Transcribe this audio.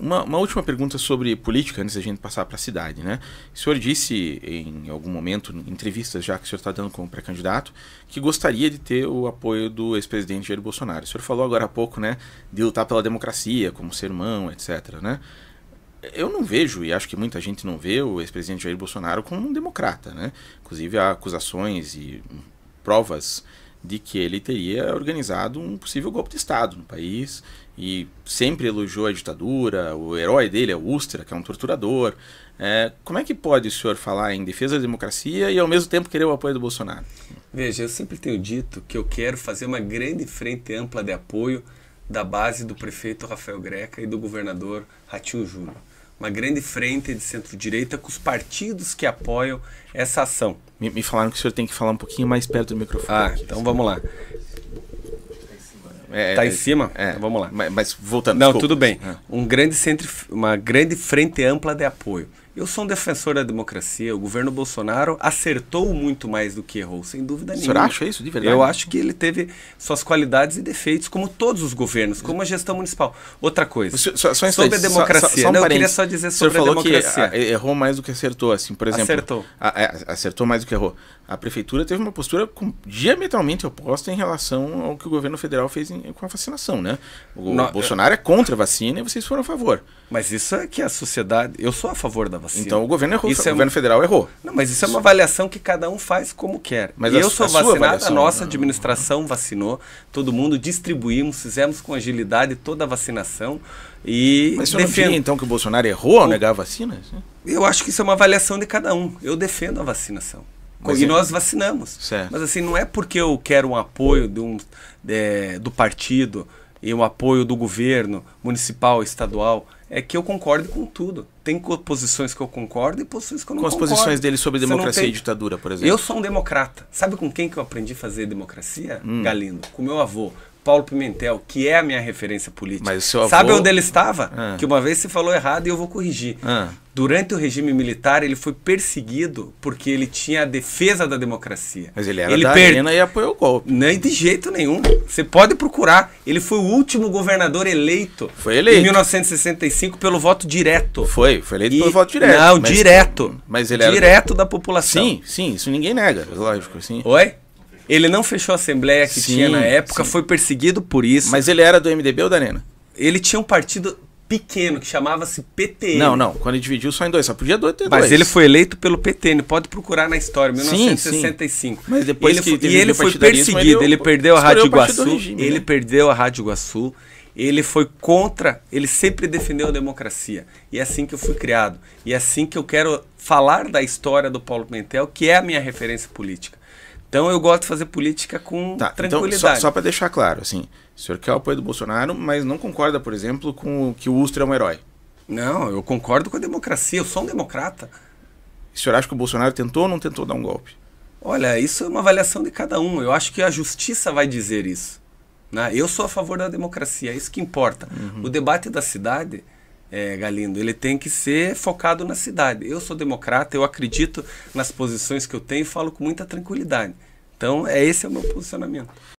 Uma, uma, última pergunta sobre política, antes da gente passar para a cidade. Né? O senhor disse em algum momento, em entrevistas já que o senhor está dando como pré-candidato, que gostaria de ter o apoio do ex-presidente Jair Bolsonaro. O senhor falou agora há pouco né, de lutar pela democracia, como ser irmão, etc. Né? Eu não vejo, e acho que muita gente não vê, o ex-presidente Jair Bolsonaro como um democrata. Né? Inclusive há acusações e provas de que ele teria organizado um possível golpe de Estado no país e sempre elogiou a ditadura, o herói dele é o Ustra, que é um torturador. É, como é que pode o senhor falar em defesa da democracia e ao mesmo tempo querer o apoio do Bolsonaro? Veja, eu sempre tenho dito que eu quero fazer uma grande frente ampla de apoio da base do prefeito Rafael Greca e do governador Ratinho Júnior uma grande frente de centro-direita com os partidos que apoiam essa ação. Me, me, falaram que o senhor tem que falar um pouquinho mais perto do microfone. Ah, aqui, então vamos lá. está é, tá em é, cima? É, então, vamos lá. Mas, mas voltando. Não, desculpa. tudo bem. Ah. Um grande centro, uma grande frente ampla de apoio. Eu sou um defensor da democracia. O governo Bolsonaro acertou muito mais do que errou, sem dúvida nenhuma. O senhor acha isso de verdade? Eu acho que ele teve suas qualidades e defeitos, como todos os governos, como a gestão municipal. Outra coisa, so, so, so, sobre a democracia. Só, um Não, eu queria só dizer sobre a ah, democracia. Que eh, errou mais do que acertou, assim, por exemplo. Acertou. A, ah, a, é, acertou mais do que errou. A prefeitura teve uma postura com, diametralmente oposta em relação ao que o governo federal fez em, com a vacinação, né? O, Bolsonaro é contra a vacina e vocês foram a favor. Mas isso é que a sociedade. Eu sou a favor da vacina vacina. Assim, então o governo errou, isso o é governo um... federal errou. Não, mas isso, é uma avaliação que cada um faz como quer. Mas e a, eu sou a vacinado, a nossa administração vacinou, todo mundo distribuímos, fizemos com agilidade toda a vacinação. E Mas você é defendo... não então que o Bolsonaro errou ao o... negar vacinas? Eu acho que isso é uma avaliação de cada um. Eu defendo a vacinação. Mas e é... nós vacinamos. Certo. Mas assim, não é porque eu quero um apoio de um, de, do partido e o apoio do governo municipal, estadual, é que eu concordo com tudo. Tem posições que eu concordo e posições que eu não concordo. Com as concordo. posições dele sobre democracia tem... e ditadura, por exemplo. Eu sou um democrata. Sabe com quem que eu aprendi a fazer democracia? Hum. Galindo, com meu avô. Paulo Pimentel, que é a minha referência política. Avô... Sabe onde ele estava? Ah. Que uma vez se falou errado e eu vou corrigir. Ah. Durante o regime militar, ele foi perseguido porque ele tinha a defesa da democracia. Mas ele era ele da per... e apoiou o golpe. Nem de jeito nenhum. Você pode procurar. Ele foi o último governador eleito. Foi eleito. Em 1965 pelo voto direto. Foi, foi eleito e... pelo voto direto. Não, mas... direto. Mas ele era... Direto da população. Sim, sim, isso ninguém nega, lógico. Sim. Oi? Ele não fechou a Assembleia que sim, tinha na época, sim. foi perseguido por isso. Mas ele era do MDB ou da Arena? Ele tinha um partido pequeno que chamava-se PTN. Não, não. Quando ele dividiu só em dois, só podia dois, ter Mas ele foi eleito pelo PTN, pode procurar na história, 1965. Sim, sim. Mas depois ele que foi, e ele foi perseguido, ele, ele perdeu a Rádio Iguaçu, regime, ele né? perdeu a Rádio Iguaçu. Ele foi contra, ele sempre defendeu a democracia. E é assim que eu fui criado. E é assim que eu quero falar da história do Paulo Pimentel, que é a minha referência política. Então eu gosto de fazer política com tá, tranquilidade. Então, só, só para deixar claro, assim, o senhor quer o apoio do Bolsonaro, mas não concorda, por exemplo, com que o Ustra é um herói. Não, eu concordo com a democracia, eu sou um democrata. o senhor acha que o Bolsonaro tentou ou não tentou dar um golpe? Olha, isso é uma avaliação de cada um. Eu acho que a justiça vai dizer isso. Né? Eu sou a favor da democracia, é isso que importa. Uhum. O debate da cidade é, Galindo, ele tem que ser focado na cidade. Eu sou democrata, eu acredito nas posições que eu tenho e falo com muita tranquilidade. Então, é esse é o meu posicionamento.